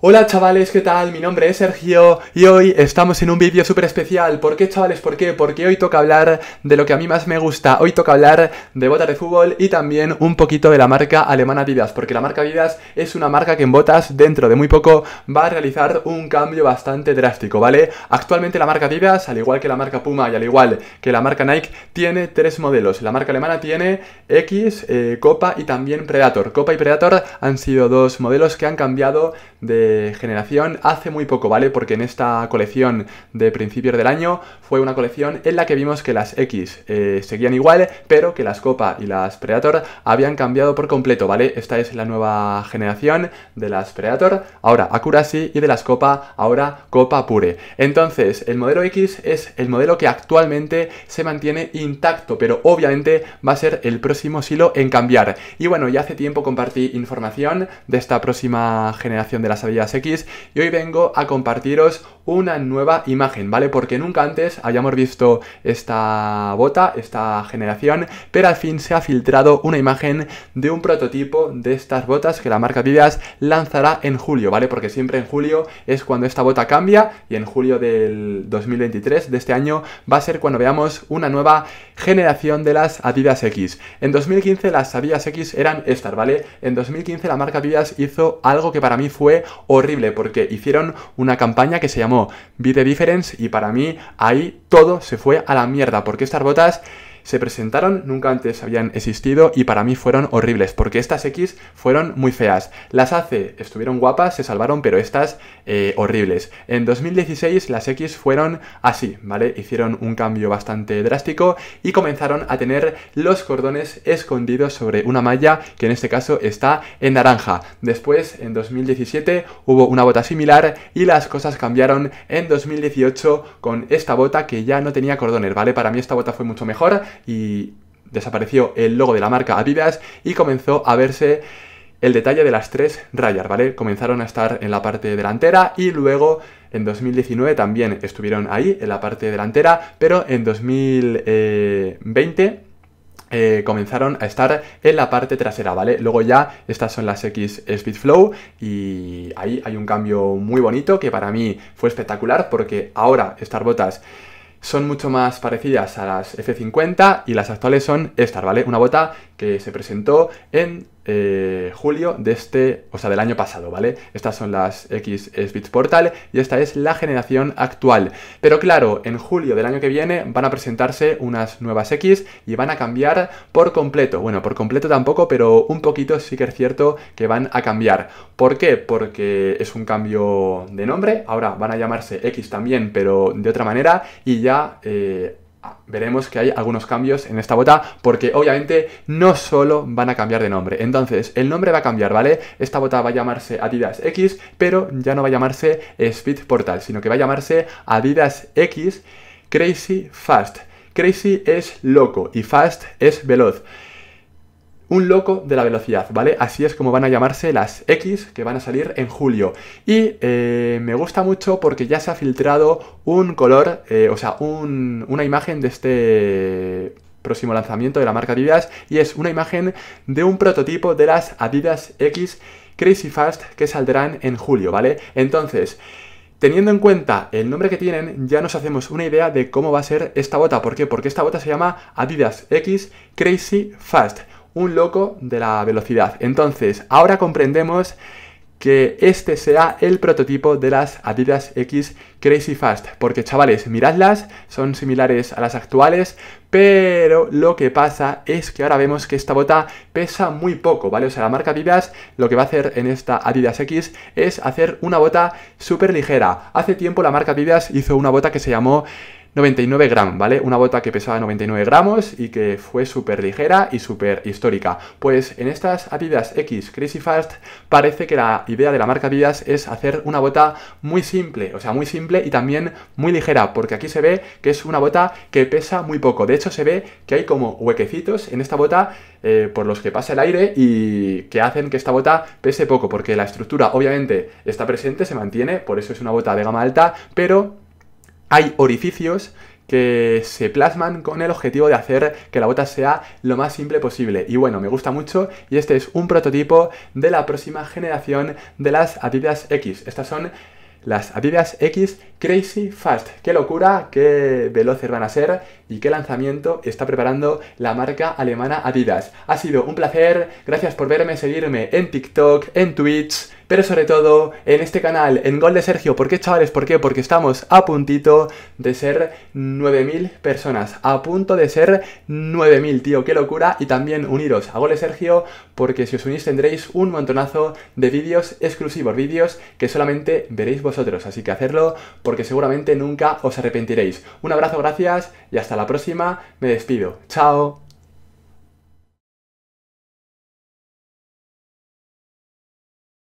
Hola chavales, ¿qué tal? Mi nombre es Sergio y hoy estamos en un vídeo súper especial. ¿Por qué chavales? ¿Por qué? Porque hoy toca hablar de lo que a mí más me gusta. Hoy toca hablar de botas de fútbol y también un poquito de la marca alemana Adidas. Porque la marca Adidas es una marca que en botas dentro de muy poco va a realizar un cambio bastante drástico, ¿vale? Actualmente la marca Adidas, al igual que la marca Puma y al igual que la marca Nike, tiene tres modelos. La marca alemana tiene X, eh, Copa y también Predator. Copa y Predator han sido dos modelos que han cambiado de generación hace muy poco, ¿vale? Porque en esta colección de principios del año fue una colección en la que vimos que las X eh, seguían igual, pero que las Copa y las Predator habían cambiado por completo, ¿vale? Esta es la nueva generación de las Predator, ahora Akurasi y de las Copa, ahora Copa Pure. Entonces, el modelo X es el modelo que actualmente se mantiene intacto, pero obviamente va a ser el próximo silo en cambiar. Y bueno, ya hace tiempo compartí información de esta próxima generación de las había X y hoy vengo a compartiros una nueva imagen, ¿vale? Porque nunca antes hayamos visto esta bota, esta generación, pero al fin se ha filtrado una imagen de un prototipo de estas botas que la marca Adidas lanzará en julio, ¿vale? Porque siempre en julio es cuando esta bota cambia y en julio del 2023 de este año va a ser cuando veamos una nueva generación de las Adidas X. En 2015 las Adidas X eran estas, ¿vale? En 2015 la marca Adidas hizo algo que para mí fue horrible porque hicieron una campaña que se llamó Be the Difference y para mí ahí todo se fue a la mierda porque estas botas se presentaron, nunca antes habían existido y para mí fueron horribles, porque estas X fueron muy feas. Las AC estuvieron guapas, se salvaron, pero estas eh, horribles. En 2016 las X fueron así, ¿vale? Hicieron un cambio bastante drástico y comenzaron a tener los cordones escondidos sobre una malla que en este caso está en naranja. Después, en 2017, hubo una bota similar y las cosas cambiaron en 2018 con esta bota que ya no tenía cordones, ¿vale? Para mí esta bota fue mucho mejor y desapareció el logo de la marca Adidas y comenzó a verse el detalle de las tres rayas, ¿vale? Comenzaron a estar en la parte delantera y luego en 2019 también estuvieron ahí en la parte delantera, pero en 2020 eh, comenzaron a estar en la parte trasera, ¿vale? Luego ya estas son las X Speed Flow y ahí hay un cambio muy bonito que para mí fue espectacular porque ahora estas botas son mucho más parecidas a las F50 y las actuales son estas, ¿vale? Una bota que se presentó en eh, julio de este, o sea, del año pasado, ¿vale? Estas son las X Speeds Portal y esta es la generación actual. Pero claro, en julio del año que viene van a presentarse unas nuevas X y van a cambiar por completo. Bueno, por completo tampoco, pero un poquito sí que es cierto que van a cambiar. ¿Por qué? Porque es un cambio de nombre, ahora van a llamarse X también, pero de otra manera y ya... Eh, veremos que hay algunos cambios en esta bota porque obviamente no solo van a cambiar de nombre. Entonces, el nombre va a cambiar, ¿vale? Esta bota va a llamarse Adidas X, pero ya no va a llamarse Speed Portal, sino que va a llamarse Adidas X Crazy Fast. Crazy es loco y fast es veloz un loco de la velocidad, ¿vale? Así es como van a llamarse las X que van a salir en julio. Y eh, me gusta mucho porque ya se ha filtrado un color, eh, o sea, una imagen de este próximo lanzamiento de la marca Adidas y es una imagen de un prototipo de las Adidas X Crazy Fast que saldrán en julio, ¿vale? Entonces... Teniendo en cuenta el nombre que tienen, ya nos hacemos una idea de cómo va a ser esta bota. ¿Por qué? Porque esta bota se llama Adidas X Crazy Fast un loco de la velocidad. Entonces, ahora comprendemos que este sea el prototipo de las Adidas X Crazy Fast. Porque chavales, miradlas, son similares a las actuales, pero lo que pasa es que ahora vemos que esta bota pesa muy poco, ¿vale? O sea, la marca Adidas lo que va a hacer en esta Adidas X es hacer una bota súper ligera. Hace tiempo la marca Adidas hizo una bota que se llamó 99 gramos, ¿vale? Una bota que pesaba 99 gramos y que fue súper ligera y súper histórica. Pues en estas Adidas X Crazy Fast parece que la idea de la marca Adidas es hacer una bota muy simple, o sea, muy simple y también muy ligera, porque aquí se ve que es una bota que pesa muy poco. De hecho, se ve que hay como huequecitos en esta bota eh, por los que pasa el aire y que hacen que esta bota pese poco, porque la estructura obviamente está presente, se mantiene, por eso es una bota de gama alta, pero hay orificios que se plasman con el objetivo de hacer que la bota sea lo más simple posible. Y bueno, me gusta mucho y este es un prototipo de la próxima generación de las Adidas X. Estas son las Adidas X Crazy Fast. Qué locura, qué veloces van a ser y qué lanzamiento está preparando la marca alemana Adidas. Ha sido un placer, gracias por verme, seguirme en TikTok, en Twitch, pero sobre todo en este canal, en Gol de Sergio. ¿Por qué, chavales? ¿Por qué? Porque estamos a puntito de ser 9.000 personas, a punto de ser 9.000, tío, qué locura. Y también uniros a Gol de Sergio, porque si os unís tendréis un montonazo de vídeos exclusivos, vídeos que solamente veréis vosotros así que hacerlo, porque seguramente nunca os arrepentiréis. Un abrazo, gracias y hasta la próxima. Me despido. Chao.